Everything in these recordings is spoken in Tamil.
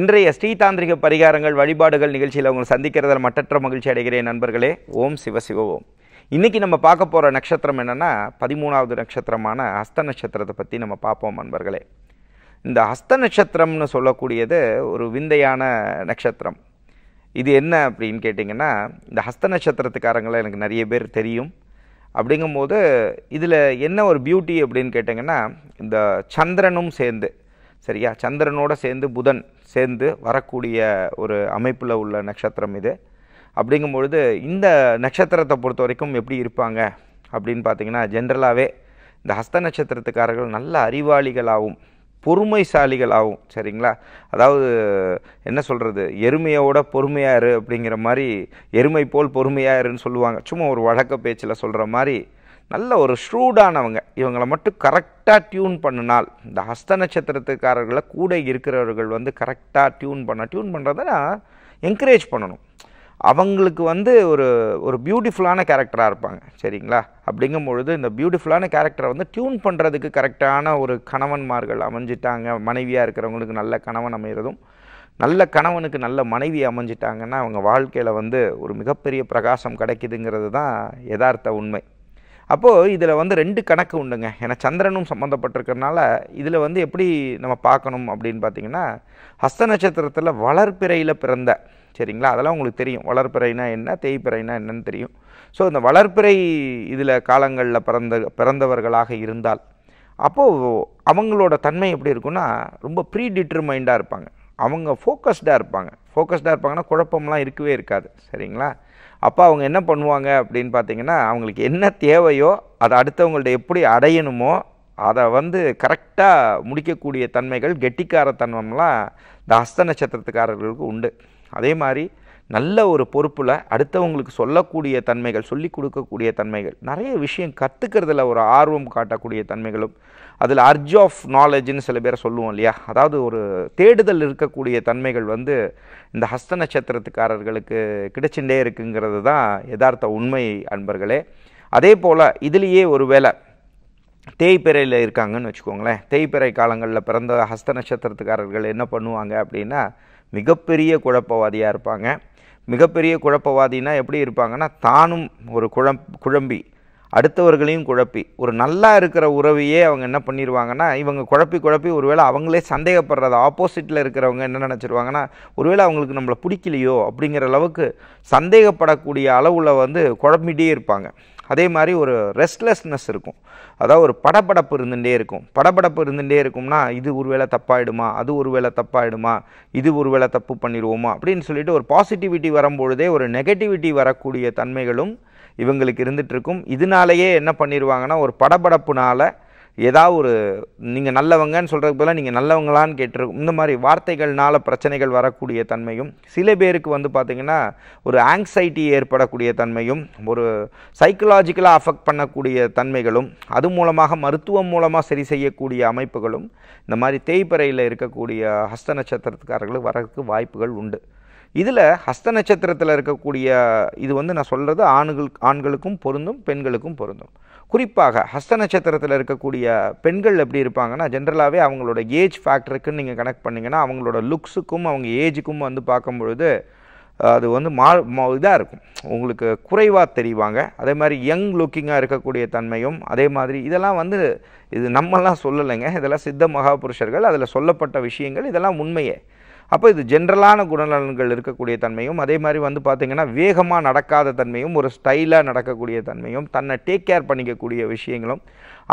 இன்றைய ஸ்ரீதாந்திரிக பரிகாரங்கள் வழிபாடுகள் நிகழ்ச்சியில் அவங்க சந்திக்கிறதில் மட்டற்ற மகிழ்ச்சி அடைகிறேன் நண்பர்களே ஓம் சிவ சிவ ஓம் இன்றைக்கி நம்ம பார்க்க போகிற நட்சத்திரம் என்னென்னா பதிமூணாவது நட்சத்திரமான ஹஸ்த நட்சத்திரத்தை பற்றி நம்ம பார்ப்போம் நண்பர்களே இந்த ஹஸ்த நட்சத்திரம்னு சொல்லக்கூடியது ஒரு விந்தையான நட்சத்திரம் இது என்ன அப்படின்னு கேட்டிங்கன்னா இந்த ஹஸ்த நட்சத்திரத்துக்காரங்களை எனக்கு நிறைய பேர் தெரியும் அப்படிங்கும்போது இதில் என்ன ஒரு பியூட்டி அப்படின்னு கேட்டிங்கன்னா இந்த சந்திரனும் சேர்ந்து சரியா சந்திரனோடு சேர்ந்து புதன் சேர்ந்து வரக்கூடிய ஒரு அமைப்பில் உள்ள நட்சத்திரம் இது அப்படிங்கும் பொழுது இந்த நட்சத்திரத்தை பொறுத்த வரைக்கும் எப்படி இருப்பாங்க அப்படின்னு பார்த்தீங்கன்னா ஜென்ரலாகவே இந்த ஹஸ்த நட்சத்திரத்துக்காரர்கள் நல்ல அறிவாளிகளாகவும் பொறுமைசாலிகளாகவும் சரிங்களா அதாவது என்ன சொல்கிறது எருமையோட பொறுமையாரு அப்படிங்கிற மாதிரி எருமை போல் பொறுமையாருன்னு சொல்லுவாங்க சும்மா ஒரு வழக்க பேச்சில் சொல்கிற மாதிரி நல்ல ஒரு ஷ்ரூடானவங்க இவங்களை மட்டும் கரெக்டாக டியூன் பண்ணினால் இந்த ஹஸ்த நட்சத்திரத்துக்காரர்களை கூட இருக்கிறவர்கள் வந்து கரெக்டாக டியூன் பண்ண டியூன் பண்ணுறதுனா என்கரேஜ் பண்ணணும் அவங்களுக்கு வந்து ஒரு ஒரு பியூட்டிஃபுல்லான கேரக்டராக இருப்பாங்க சரிங்களா அப்படிங்கும் பொழுது இந்த பியூட்டிஃபுல்லான கேரக்டரை வந்து டியூன் பண்ணுறதுக்கு கரெக்டான ஒரு கணவன்மார்கள் அமைஞ்சிட்டாங்க மனைவியாக இருக்கிறவங்களுக்கு நல்ல கணவன் அமைகிறதும் நல்ல கணவனுக்கு நல்ல மனைவி அமைஞ்சிட்டாங்கன்னா அவங்க வாழ்க்கையில் வந்து ஒரு மிகப்பெரிய பிரகாசம் கிடைக்குதுங்கிறது தான் யதார்த்த உண்மை அப்போது இதில் வந்து ரெண்டு கணக்கு உண்டுங்க ஏன்னா சந்திரனும் சம்மந்தப்பட்டிருக்கிறனால இதில் வந்து எப்படி நம்ம பார்க்கணும் அப்படின்னு பார்த்தீங்கன்னா ஹஸ்த நட்சத்திரத்தில் வளர்ப்பிறையில் பிறந்த சரிங்களா அதெல்லாம் உங்களுக்கு தெரியும் வளர்ப்பிறைனா என்ன தேய்ப்பிறைனா என்னன்னு தெரியும் ஸோ இந்த வளர்ப்பிறை இதில் காலங்களில் பிறந்த பிறந்தவர்களாக இருந்தால் அப்போது அவங்களோட தன்மை எப்படி இருக்குன்னா ரொம்ப ப்ரீ டிட்டர்மைண்டாக இருப்பாங்க அவங்க ஃபோக்கஸ்டாக இருப்பாங்க ஃபோக்கஸ்டாக இருப்பாங்கன்னா குழப்பம்லாம் இருக்கவே இருக்காது சரிங்களா அப்போ அவங்க என்ன பண்ணுவாங்க அப்படின்னு பார்த்தீங்கன்னா அவங்களுக்கு என்ன தேவையோ அதை அடுத்தவங்கள்ட்ட எப்படி அடையணுமோ அதை வந்து கரெக்டாக முடிக்கக்கூடிய தன்மைகள் கெட்டிக்கார தன்மம்லாம் இந்த அஸ்த நட்சத்திரத்துக்காரர்களுக்கு உண்டு அதே மாதிரி நல்ல ஒரு பொறுப்பில் அடுத்தவங்களுக்கு சொல்லக்கூடிய தன்மைகள் சொல்லி கொடுக்கக்கூடிய தன்மைகள் நிறைய விஷயம் கற்றுக்கிறதுல ஒரு ஆர்வம் காட்டக்கூடிய தன்மைகளும் அதில் அர்ஜ் ஆஃப் நாலேஜ்னு சில பேரை சொல்லுவோம் இல்லையா அதாவது ஒரு தேடுதல் இருக்கக்கூடிய தன்மைகள் வந்து இந்த ஹஸ்த நட்சத்திரத்துக்காரர்களுக்கு கிடைச்சுட்டே இருக்குங்கிறது தான் யதார்த்த உண்மை அன்பர்களே அதே போல் இதுலேயே ஒரு வேலை தேய்பிறையில் இருக்காங்கன்னு வச்சுக்கோங்களேன் தேய்பிறை காலங்களில் பிறந்த ஹஸ்த நட்சத்திரத்துக்காரர்கள் என்ன பண்ணுவாங்க அப்படின்னா மிகப்பெரிய குழப்பவாதியாக இருப்பாங்க மிகப்பெரிய குழப்பவாதின்னா எப்படி இருப்பாங்கன்னா தானும் ஒரு குழம் குழம்பி அடுத்தவர்களையும் குழப்பி ஒரு நல்லா இருக்கிற உறவையே அவங்க என்ன பண்ணிடுவாங்கன்னா இவங்க குழப்பி குழப்பி ஒருவேளை அவங்களே சந்தேகப்படுறது ஆப்போசிட்டில் இருக்கிறவங்க என்ன நினச்சிருவாங்கன்னா ஒருவேளை அவங்களுக்கு நம்மளை பிடிக்கலையோ அப்படிங்கிற அளவுக்கு சந்தேகப்படக்கூடிய அளவில் வந்து குழம்பிகிட்டே இருப்பாங்க அதே மாதிரி ஒரு ரெஸ்ட்லெஸ்னஸ் இருக்கும் அதாவது ஒரு படப்படப்பு இருந்துகிட்டே இருக்கும் படப்படப்பு இருந்துகிட்டே இருக்கும்னா இது ஒரு வேளை தப்பாயிடுமா அது ஒரு வேளை தப்பாயிடுமா இது ஒரு வேளை தப்பு பண்ணிடுவோமா அப்படின்னு சொல்லிட்டு ஒரு பாசிட்டிவிட்டி வரும்பொழுதே ஒரு நெகட்டிவிட்டி வரக்கூடிய தன்மைகளும் இவங்களுக்கு இருந்துகிட்ருக்கும் இதனாலேயே என்ன பண்ணிடுவாங்கன்னா ஒரு படபடப்புனால் ஏதாவது ஒரு நீங்கள் நல்லவங்கன்னு சொல்கிறதுக்கு பதிலாக நீங்கள் நல்லவங்களான்னு கேட்டிருக்கும் இந்த மாதிரி வார்த்தைகள்னால் பிரச்சனைகள் வரக்கூடிய தன்மையும் சில பேருக்கு வந்து பார்த்திங்கன்னா ஒரு ஆங்ஸைட்டி ஏற்படக்கூடிய தன்மையும் ஒரு சைக்கலாஜிக்கலாக அஃபெக்ட் பண்ணக்கூடிய தன்மைகளும் அது மூலமாக மருத்துவம் மூலமாக சரி செய்யக்கூடிய அமைப்புகளும் இந்த மாதிரி தேய்ப்பறையில் இருக்கக்கூடிய ஹஸ்த நட்சத்திரத்துக்காரர்களுக்கு வரக்கு வாய்ப்புகள் உண்டு இதில் ஹஸ்த நட்சத்திரத்தில் இருக்கக்கூடிய இது வந்து நான் சொல்கிறது ஆண்கள் ஆண்களுக்கும் பொருந்தும் பெண்களுக்கும் பொருந்தும் குறிப்பாக ஹஸ்த நட்சத்திரத்தில் இருக்கக்கூடிய பெண்கள் எப்படி இருப்பாங்கன்னா ஜென்ரலாகவே அவங்களோட ஏஜ் ஃபேக்டருக்குன்னு நீங்கள் கனெக்ட் பண்ணிங்கன்னா அவங்களோட லுக்ஸுக்கும் அவங்க ஏஜுக்கும் வந்து பார்க்கும்பொழுது அது வந்து மா இதாக இருக்கும் உங்களுக்கு குறைவாக தெரிவாங்க அதே மாதிரி யங் லுக்கிங்காக இருக்கக்கூடிய தன்மையும் அதே மாதிரி இதெல்லாம் வந்து இது நம்மெல்லாம் சொல்லலைங்க இதெல்லாம் சித்த மகாபுருஷர்கள் அதில் சொல்லப்பட்ட விஷயங்கள் இதெல்லாம் உண்மையே அப்போ இது ஜென்ரலான குணநலன்கள் இருக்கக்கூடிய தன்மையும் அதே மாதிரி வந்து பார்த்திங்கன்னா வேகமாக நடக்காத தன்மையும் ஒரு ஸ்டைலாக நடக்கக்கூடிய தன்மையும் தன்னை டேக் கேர் பண்ணிக்கக்கூடிய விஷயங்களும்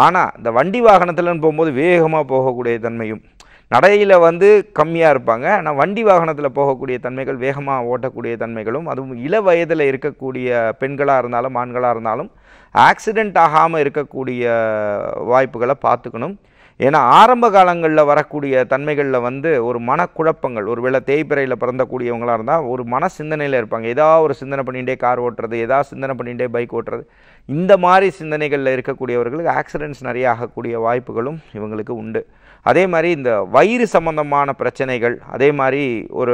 ஆனால் இந்த வண்டி வாகனத்தில்னு போகும்போது வேகமாக போகக்கூடிய தன்மையும் நடையில் வந்து கம்மியாக இருப்பாங்க ஆனால் வண்டி வாகனத்தில் போகக்கூடிய தன்மைகள் வேகமாக ஓட்டக்கூடிய தன்மைகளும் அதுவும் இள வயதில் இருக்கக்கூடிய பெண்களாக இருந்தாலும் ஆண்களாக இருந்தாலும் ஆக்சிடெண்ட் ஆகாமல் இருக்கக்கூடிய வாய்ப்புகளை பார்த்துக்கணும் ஏன்னா ஆரம்ப காலங்களில் வரக்கூடிய தன்மைகளில் வந்து ஒரு மனக்குழப்பங்கள் ஒரு வேளை தேய்பிறையில் பிறந்தக்கூடியவங்களாக இருந்தால் ஒரு மன சிந்தனையில் இருப்பாங்க ஏதாவது ஒரு சிந்தனை பண்ணிகிட்டே கார் ஓட்டுறது ஏதா சிந்தனை பண்ணிகிட்டே பைக் ஓட்டுறது இந்த மாதிரி சிந்தனைகளில் இருக்கக்கூடியவர்களுக்கு ஆக்சிடென்ட்ஸ் நிறைய ஆகக்கூடிய வாய்ப்புகளும் இவங்களுக்கு உண்டு அதே மாதிரி இந்த வயிறு சம்பந்தமான பிரச்சனைகள் அதே மாதிரி ஒரு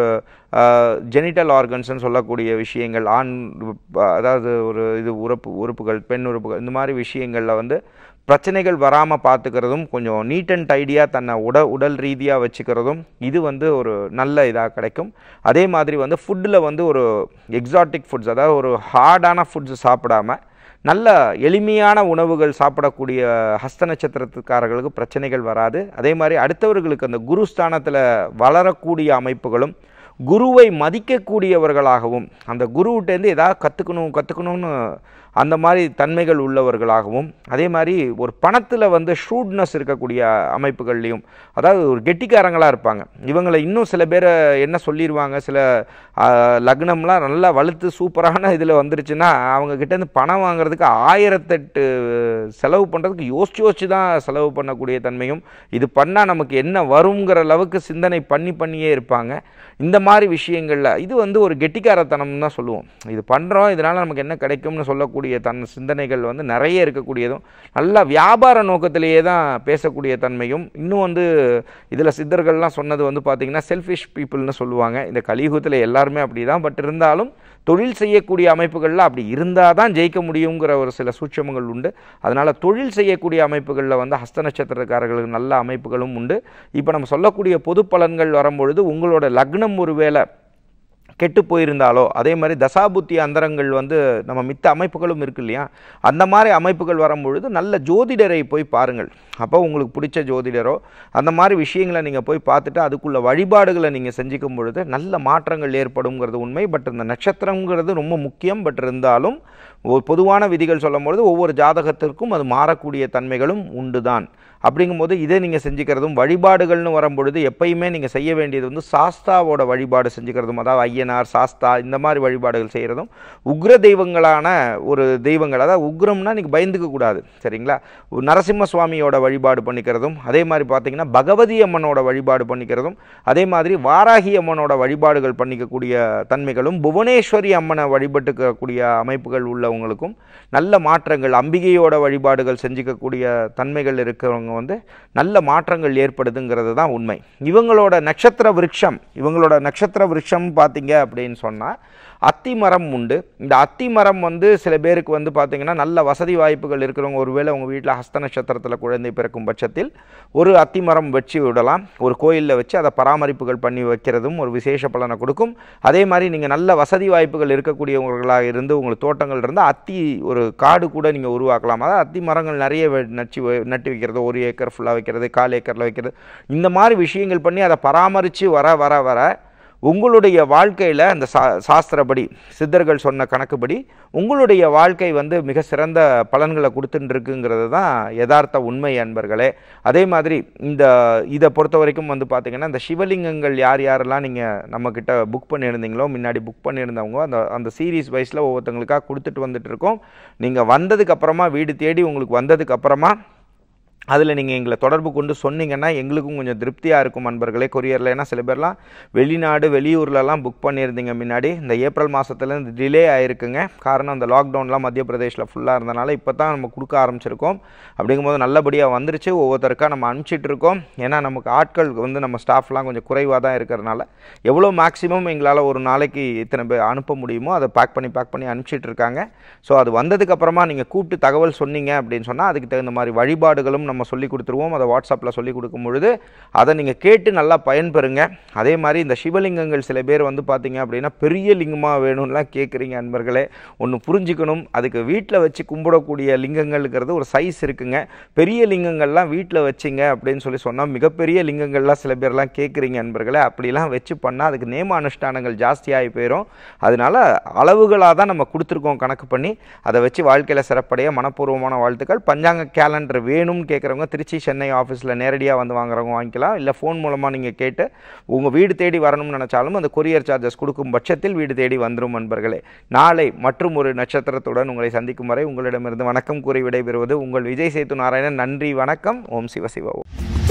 ஜெனிட்டல் ஆர்கன்ஸ்னு சொல்லக்கூடிய விஷயங்கள் ஆண் அதாவது ஒரு இது உறுப்பு உறுப்புகள் பெண் உறுப்புகள் இந்த மாதிரி விஷயங்களில் வந்து பிரச்சனைகள் வராமல் பார்த்துக்கிறதும் கொஞ்சம் நீட் அண்ட் டைடியாக தன்னை உட உடல் ரீதியாக வச்சுக்கிறதும் இது வந்து ஒரு நல்ல இதாக கிடைக்கும் அதே மாதிரி வந்து ஃபுட்டில் வந்து ஒரு எக்ஸாட்டிக் ஃபுட்ஸ் அதாவது ஒரு ஹார்டான ஃபுட்ஸ் சாப்பிடாமல் நல்ல எளிமையான உணவுகள் சாப்பிடக்கூடிய ஹஸ்த நட்சத்திரத்துக்காரர்களுக்கு பிரச்சனைகள் வராது அதே மாதிரி அடுத்தவர்களுக்கு அந்த குரு ஸ்தானத்தில் வளரக்கூடிய அமைப்புகளும் குருவை மதிக்கக்கூடியவர்களாகவும் அந்த குருவிட்டேருந்து எதாவது கற்றுக்கணும் கற்றுக்கணும்னு அந்த மாதிரி தன்மைகள் உள்ளவர்களாகவும் அதே மாதிரி ஒரு பணத்தில் வந்து ஷூட்னஸ் இருக்கக்கூடிய அமைப்புகள்லையும் அதாவது ஒரு கெட்டிக்காரங்களாக இருப்பாங்க இவங்களை இன்னும் சில பேரை என்ன சொல்லிடுவாங்க சில லக்னம்லாம் நல்லா வலுத்து சூப்பரான இதில் வந்துருச்சுன்னா அவங்கக்கிட்டேருந்து பணம் வாங்குறதுக்கு ஆயிரத்தெட்டு செலவு பண்ணுறதுக்கு யோசிச்சு யோசிச்சு தான் செலவு பண்ணக்கூடிய தன்மையும் இது பண்ணால் நமக்கு என்ன வருங்கிற அளவுக்கு சிந்தனை பண்ணி பண்ணியே இருப்பாங்க இந்த மாதிரி விஷயங்களில் இது வந்து ஒரு கெட்டிக்காரத்தனம் தான் சொல்லுவோம் இது பண்ணுறோம் இதனால் நமக்கு என்ன கிடைக்கும்னு சொல்லக்கூடிய பேசக்கூடிய தன் சிந்தனைகள் வந்து நிறைய இருக்கக்கூடியதும் நல்லா வியாபார நோக்கத்திலேயே தான் பேசக்கூடிய தன்மையும் இன்னும் வந்து இதில் சித்தர்கள்லாம் சொன்னது வந்து பார்த்திங்கன்னா செல்ஃபிஷ் பீப்புள்னு சொல்லுவாங்க இந்த கலியுகத்தில் எல்லாருமே அப்படி தான் பட் இருந்தாலும் தொழில் செய்யக்கூடிய அமைப்புகளில் அப்படி இருந்தால் தான் ஜெயிக்க முடியுங்கிற ஒரு சில சூட்சமங்கள் உண்டு அதனால் தொழில் செய்யக்கூடிய அமைப்புகளில் வந்து ஹஸ்த நட்சத்திரக்காரர்களுக்கு நல்ல அமைப்புகளும் உண்டு இப்போ நம்ம சொல்லக்கூடிய பொது பலன்கள் வரும்பொழுது உங்களோட லக்னம் ஒருவேளை கெட்டு போயிருந்தாலோ அதே மாதிரி தசாபுத்தி அந்தரங்கள் வந்து நம்ம மித்த அமைப்புகளும் இருக்கு இல்லையா அந்த மாதிரி அமைப்புகள் வரும்பொழுது நல்ல ஜோதிடரை போய் பாருங்கள் அப்போ உங்களுக்கு பிடிச்ச ஜோதிடரோ அந்த மாதிரி விஷயங்களை நீங்கள் போய் பார்த்துட்டு அதுக்குள்ள வழிபாடுகளை நீங்கள் செஞ்சுக்கும் பொழுது நல்ல மாற்றங்கள் ஏற்படுங்கிறது உண்மை பட் இந்த நட்சத்திரங்கிறது ரொம்ப முக்கியம் பட் இருந்தாலும் பொதுவான விதிகள் சொல்லும்பொழுது ஒவ்வொரு ஜாதகத்திற்கும் அது மாறக்கூடிய தன்மைகளும் உண்டு தான் அப்படிங்கும்போது இதை நீங்கள் செஞ்சுக்கிறதும் வழிபாடுகள்னு வரும்பொழுது எப்பயுமே நீங்கள் செய்ய வேண்டியது வந்து சாஸ்தாவோட வழிபாடு செஞ்சுக்கிறதும் அதாவது ஐயனார் சாஸ்தா இந்த மாதிரி வழிபாடுகள் செய்கிறதும் உக்ர தெய்வங்களான ஒரு தெய்வங்கள் அதாவது உக்ரம்னா நீங்கள் பயந்துக்க கூடாது சரிங்களா நரசிம்ம சுவாமியோட வழிபாடு பண்ணிக்கிறதும் அதே மாதிரி பார்த்தீங்கன்னா பகவதி அம்மனோட வழிபாடு பண்ணிக்கிறதும் அதே மாதிரி வாராகி அம்மனோட வழிபாடுகள் பண்ணிக்கக்கூடிய தன்மைகளும் புவனேஸ்வரி அம்மனை வழிபட்டுக்கக்கூடிய அமைப்புகள் உள்ளவங்களுக்கும் நல்ல மாற்றங்கள் அம்பிகையோட வழிபாடுகள் செஞ்சுக்கக்கூடிய தன்மைகள் இருக்கிறவங்க வந்து நல்ல மாற்றங்கள் ஏற்படுதுங்கிறது தான் உண்மை இவங்களோட நட்சத்திர விருட்சம் இவங்களோட நட்சத்திர விருட்சம் பார்த்தீங்க அப்படின்னு சொன்னால் அத்திமரம் உண்டு இந்த அத்தி மரம் வந்து சில பேருக்கு வந்து பார்த்தீங்கன்னா நல்ல வசதி வாய்ப்புகள் இருக்கிறவங்க ஒருவேளை உங்கள் வீட்டில் ஹஸ்த நட்சத்திரத்தில் குழந்தை பிறக்கும் பட்சத்தில் ஒரு அத்திமரம் வச்சு விடலாம் ஒரு கோயிலில் வச்சு அதை பராமரிப்புகள் பண்ணி வைக்கிறதும் ஒரு விசேஷ பலனை கொடுக்கும் அதே மாதிரி நீங்கள் நல்ல வசதி வாய்ப்புகள் இருக்கக்கூடியவர்களாக இருந்து உங்கள் தோட்டங்கள் இருந்தால் அத்தி ஒரு காடு கூட நீங்கள் உருவாக்கலாம் அதாவது அத்தி மரங்கள் நிறைய நச்சு நட்டு வைக்கிறது ஒரு ஏக்கர் ஃபுல்லாக வைக்கிறது கால் ஏக்கரில் வைக்கிறது இந்த மாதிரி விஷயங்கள் பண்ணி அதை பராமரித்து வர வர வர உங்களுடைய வாழ்க்கையில் அந்த சா சாஸ்திரப்படி சித்தர்கள் சொன்ன கணக்குப்படி உங்களுடைய வாழ்க்கை வந்து மிக சிறந்த பலன்களை இருக்குங்கிறது தான் யதார்த்த உண்மை அன்பர்களே அதே மாதிரி இந்த இதை பொறுத்த வரைக்கும் வந்து பார்த்திங்கன்னா இந்த சிவலிங்கங்கள் யார் யாரெல்லாம் நீங்கள் நம்மக்கிட்ட புக் பண்ணியிருந்தீங்களோ முன்னாடி புக் பண்ணியிருந்தவங்க அந்த அந்த சீரீஸ் வைஸில் ஒவ்வொருத்தங்களுக்காக கொடுத்துட்டு இருக்கோம் நீங்கள் வந்ததுக்கப்புறமா வீடு தேடி உங்களுக்கு வந்ததுக்கப்புறமா அதில் நீங்கள் எங்களை தொடர்பு கொண்டு சொன்னீங்கன்னா எங்களுக்கும் கொஞ்சம் திருப்தியாக இருக்கும் நண்பர்களே கொரியரில் ஏன்னா சில பேர்லாம் வெளிநாடு வெளியூர்லலாம் புக் பண்ணியிருந்தீங்க முன்னாடி இந்த ஏப்ரல் மாதத்துலேருந்து டிலே ஆகிருக்குங்க காரணம் அந்த லாக்டவுன்லாம் மத்திய பிரதேஷில் ஃபுல்லாக இருந்தனால இப்போ தான் நம்ம கொடுக்க ஆரம்பிச்சிருக்கோம் அப்படிங்கும்போது நல்லபடியாக வந்துருச்சு ஒவ்வொருத்தருக்காக நம்ம அனுப்பிச்சிட்டு இருக்கோம் ஏன்னா நமக்கு ஆட்கள் வந்து நம்ம ஸ்டாஃப்லாம் கொஞ்சம் குறைவாக தான் இருக்கிறனால எவ்வளோ மேக்ஸிமம் எங்களால் ஒரு நாளைக்கு இத்தனை பேர் அனுப்ப முடியுமோ அதை பேக் பண்ணி பேக் பண்ணி அனுப்பிச்சிட்ருக்காங்க ஸோ அது வந்ததுக்கப்புறமா நீங்கள் கூப்பிட்டு தகவல் சொன்னீங்க அப்படின்னு சொன்னால் அதுக்கு தகுந்த மாதிரி வழிபாடுகளும் நம்ம சொல்லி கொடுத்துருவோம் அதை வாட்ஸ்அப்பில் சொல்லி கொடுக்கும் பொழுது அதை நீங்கள் கேட்டு நல்லா பயன்பெறுங்க அதே மாதிரி இந்த சிவலிங்கங்கள் சில பேர் வந்து பார்த்தீங்க அப்படின்னா பெரிய லிங்கமாக வேணும்லாம் கேட்குறீங்க அன்பர்களே ஒன்று புரிஞ்சுக்கணும் அதுக்கு வீட்டில் வச்சு கும்பிடக்கூடிய லிங்கங்கள்ங்கிறது ஒரு சைஸ் இருக்குங்க பெரிய லிங்கங்கள்லாம் வீட்டில் வச்சிங்க அப்படின்னு சொல்லி சொன்னால் மிகப்பெரிய லிங்கங்கள்லாம் சில பேர்லாம் கேட்குறீங்க அன்பர்களே அப்படிலாம் வச்சு பண்ணால் அதுக்கு நேம அனுஷ்டானங்கள் ஜாஸ்தியாகி போயிடும் அதனால் அளவுகளாக தான் நம்ம கொடுத்துருக்கோம் கணக்கு பண்ணி அதை வச்சு வாழ்க்கையில் சிறப்படைய மனப்பூர்வமான வாழ்த்துக்கள் பஞ்சாங்க கேலண்டர் வேணும்னு கேட்க இருக்கிறவங்க திருச்சி சென்னை ஆஃபீஸில் நேரடியாக வந்து வாங்குறவங்க வாங்கிக்கலாம் இல்லை ஃபோன் மூலமாக நீங்கள் கேட்டு உங்கள் வீடு தேடி வரணும்னு நினச்சாலும் அந்த கொரியர் சார்ஜஸ் கொடுக்கும் பட்சத்தில் வீடு தேடி வந்துடும் நண்பர்களே நாளை மற்றும் ஒரு நட்சத்திரத்துடன் உங்களை சந்திக்கும் வரை உங்களிடமிருந்து வணக்கம் கூறி விடைபெறுவது உங்கள் விஜய் சேத்து நாராயணன் நன்றி வணக்கம் ஓம் சிவசிவ ஓம்